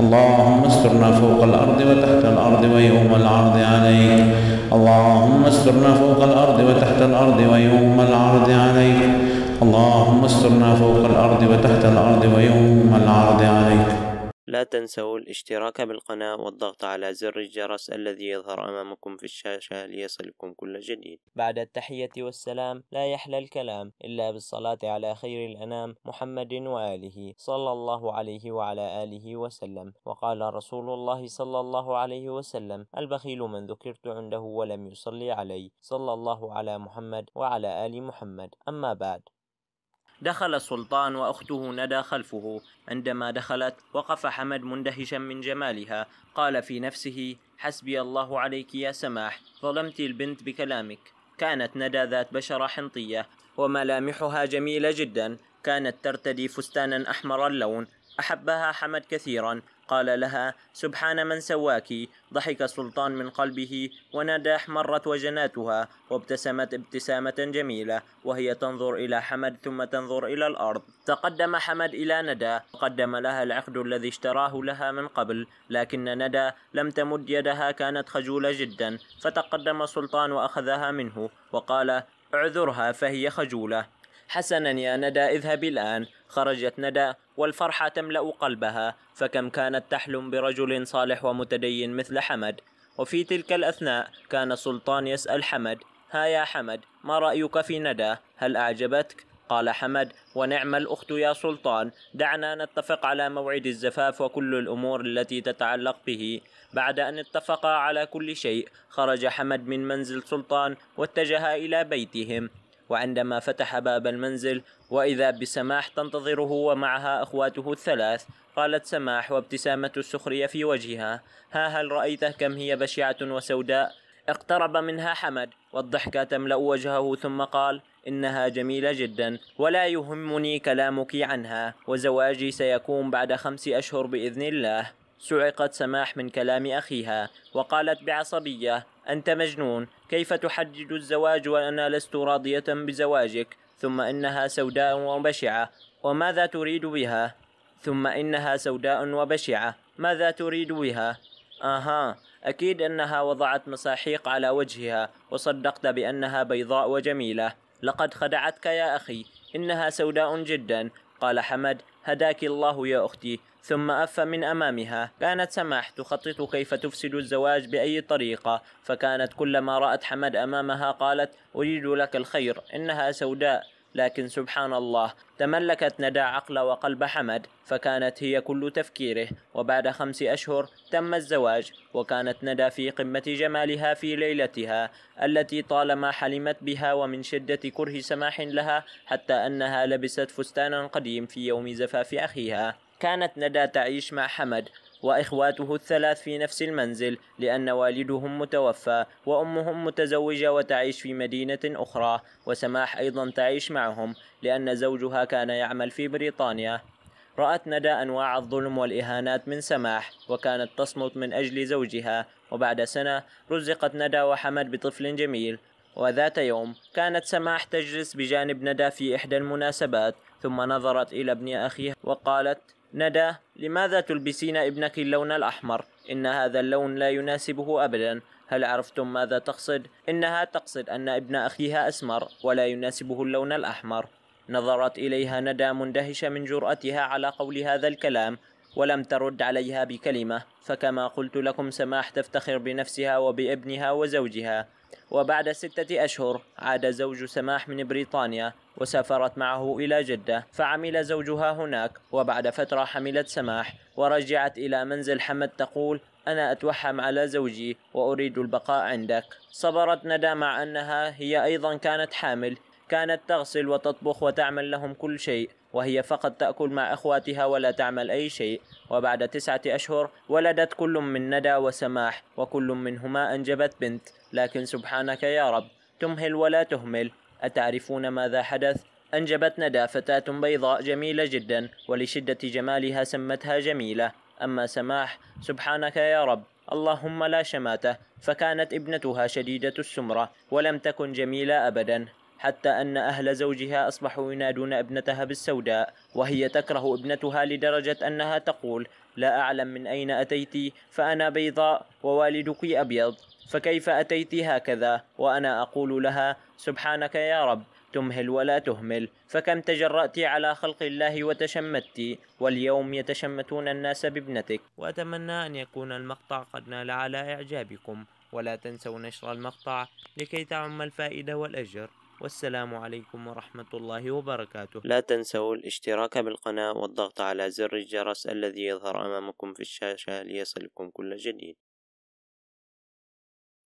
اللهم استرنا فوق الأرض وتحت الأرض ويوم العرض عليك اللهم استرنا فوق الأرض وتحت الأرض ويوم العرض عليك اللهم استرنا فوق الأرض وتحت الأرض ويوم العرض عليك لا تنسوا الاشتراك بالقناة والضغط على زر الجرس الذي يظهر أمامكم في الشاشة ليصلكم كل جديد بعد التحية والسلام لا يحلى الكلام إلا بالصلاة على خير الأنام محمد وآله صلى الله عليه وعلى آله وسلم وقال رسول الله صلى الله عليه وسلم البخيل من ذكرت عنده ولم يصلي علي صلى الله على محمد وعلى آل محمد أما بعد دخل السلطان وأخته ندى خلفه عندما دخلت وقف حمد مندهشا من جمالها قال في نفسه حسبي الله عليك يا سماح ظلمت البنت بكلامك كانت ندى ذات بشرة حنطية وملامحها جميلة جدا كانت ترتدي فستانا أحمر اللون أحبها حمد كثيرا قال لها سبحان من سواك ضحك السلطان من قلبه ونادى احمرت وجناتها وابتسمت ابتسامة جميلة وهي تنظر إلى حمد ثم تنظر إلى الأرض تقدم حمد إلى ندى وقدم لها العقد الذي اشتراه لها من قبل لكن ندى لم تمد يدها كانت خجولة جدا فتقدم السلطان وأخذها منه وقال اعذرها فهي خجولة حسنا يا ندى اذهبي الآن خرجت ندى والفرحة تملأ قلبها فكم كانت تحلم برجل صالح ومتدين مثل حمد وفي تلك الأثناء كان سلطان يسأل حمد ها يا حمد ما رأيك في ندى هل أعجبتك؟ قال حمد ونعم الأخت يا سلطان دعنا نتفق على موعد الزفاف وكل الأمور التي تتعلق به بعد أن اتفقا على كل شيء خرج حمد من منزل سلطان واتجه إلى بيتهم وعندما فتح باب المنزل وإذا بسماح تنتظره ومعها أخواته الثلاث قالت سماح وابتسامة السخرية في وجهها ها هل رأيته كم هي بشعة وسوداء اقترب منها حمد والضحكة تملأ وجهه ثم قال إنها جميلة جدا ولا يهمني كلامك عنها وزواجي سيكون بعد خمس أشهر بإذن الله صعقت سماح من كلام أخيها وقالت بعصبية أنت مجنون كيف تحدد الزواج وأنا لست راضية بزواجك ثم إنها سوداء وبشعة وماذا تريد بها ثم إنها سوداء وبشعة ماذا تريد بها آها أكيد أنها وضعت مساحيق على وجهها وصدقت بأنها بيضاء وجميلة لقد خدعتك يا أخي إنها سوداء جدا قال حمد هداك الله يا أختي ثم أف من أمامها كانت سماح تخطط كيف تفسد الزواج بأي طريقة فكانت كلما رأت حمد أمامها قالت أريد لك الخير إنها سوداء لكن سبحان الله تملكت ندى عقل وقلب حمد فكانت هي كل تفكيره وبعد خمس أشهر تم الزواج وكانت ندى في قمة جمالها في ليلتها التي طالما حلمت بها ومن شدة كره سماح لها حتى أنها لبست فستانا قديم في يوم زفاف أخيها كانت ندى تعيش مع حمد وإخواته الثلاث في نفس المنزل لأن والدهم متوفى وأمهم متزوجة وتعيش في مدينة أخرى وسماح أيضا تعيش معهم لأن زوجها كان يعمل في بريطانيا رأت ندى أنواع الظلم والإهانات من سماح وكانت تصمت من أجل زوجها وبعد سنة رزقت ندى وحمد بطفل جميل وذات يوم كانت سماح تجلس بجانب ندى في إحدى المناسبات ثم نظرت إلى ابن أخيها وقالت ندى لماذا تلبسين ابنك اللون الأحمر؟ إن هذا اللون لا يناسبه أبدا هل عرفتم ماذا تقصد؟ إنها تقصد أن ابن أخيها أسمر ولا يناسبه اللون الأحمر نظرت إليها ندى مندهشة من جرأتها على قول هذا الكلام ولم ترد عليها بكلمة فكما قلت لكم سماح تفتخر بنفسها وبابنها وزوجها وبعد ستة أشهر عاد زوج سماح من بريطانيا وسافرت معه إلى جدة فعمل زوجها هناك وبعد فترة حملت سماح ورجعت إلى منزل حمد تقول أنا أتوحم على زوجي وأريد البقاء عندك صبرت ندى مع أنها هي أيضا كانت حامل كانت تغسل وتطبخ وتعمل لهم كل شيء وهي فقط تأكل مع أخواتها ولا تعمل أي شيء وبعد تسعة أشهر ولدت كل من ندى وسماح وكل منهما أنجبت بنت لكن سبحانك يا رب تمهل ولا تهمل أتعرفون ماذا حدث؟ أنجبت ندى فتاة بيضاء جميلة جدا ولشدة جمالها سمتها جميلة أما سماح سبحانك يا رب اللهم لا شماتة فكانت ابنتها شديدة السمرة ولم تكن جميلة أبدا حتى أن أهل زوجها أصبحوا ينادون ابنتها بالسوداء وهي تكره ابنتها لدرجة أنها تقول لا أعلم من أين أتيت فأنا بيضاء ووالدك أبيض فكيف أتيت هكذا وأنا أقول لها سبحانك يا رب تمهل ولا تهمل فكم تجرأت على خلق الله وتشمت واليوم يتشمتون الناس بابنتك وأتمنى أن يكون المقطع قد نال على إعجابكم ولا تنسوا نشر المقطع لكي تعم الفائدة والأجر والسلام عليكم ورحمة الله وبركاته لا تنسوا الاشتراك بالقناة والضغط على زر الجرس الذي يظهر أمامكم في الشاشة ليصلكم كل جديد